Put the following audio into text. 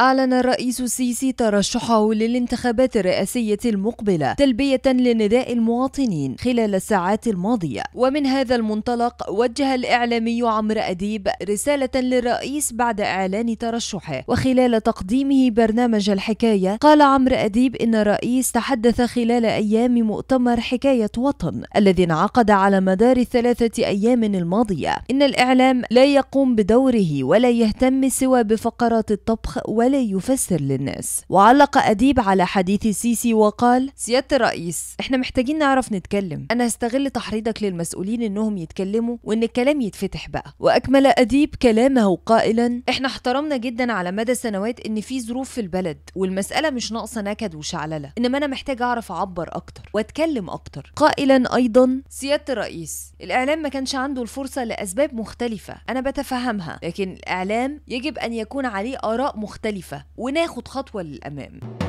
أعلن الرئيس السيسي ترشحه للانتخابات الرئاسية المقبلة تلبية لنداء المواطنين خلال الساعات الماضية ومن هذا المنطلق وجه الإعلامي عمرو أديب رسالة للرئيس بعد إعلان ترشحه وخلال تقديمه برنامج الحكاية قال عمرو أديب إن الرئيس تحدث خلال أيام مؤتمر حكاية وطن الذي انعقد على مدار الثلاثة أيام الماضية إن الإعلام لا يقوم بدوره ولا يهتم سوى بفقرات الطبخ و ولا يفسر للناس وعلق أديب على حديث السيسي وقال سيادة الرئيس احنا محتاجين نعرف نتكلم أنا هستغل تحريضك للمسؤولين إنهم يتكلموا وإن الكلام يتفتح بقى وأكمل أديب كلامه قائلا احنا احترمنا جدا على مدى سنوات إن في ظروف في البلد والمسألة مش ناقصة نكد وشعللة إنما أنا محتاج أعرف أعبر أكتر وأتكلم أكتر قائلا أيضا سيادة الرئيس الإعلام ما كانش عنده الفرصة لأسباب مختلفة أنا بتفهمها لكن الإعلام يجب أن يكون عليه آراء مختلفة مختلفة وناخد خطوة للأمام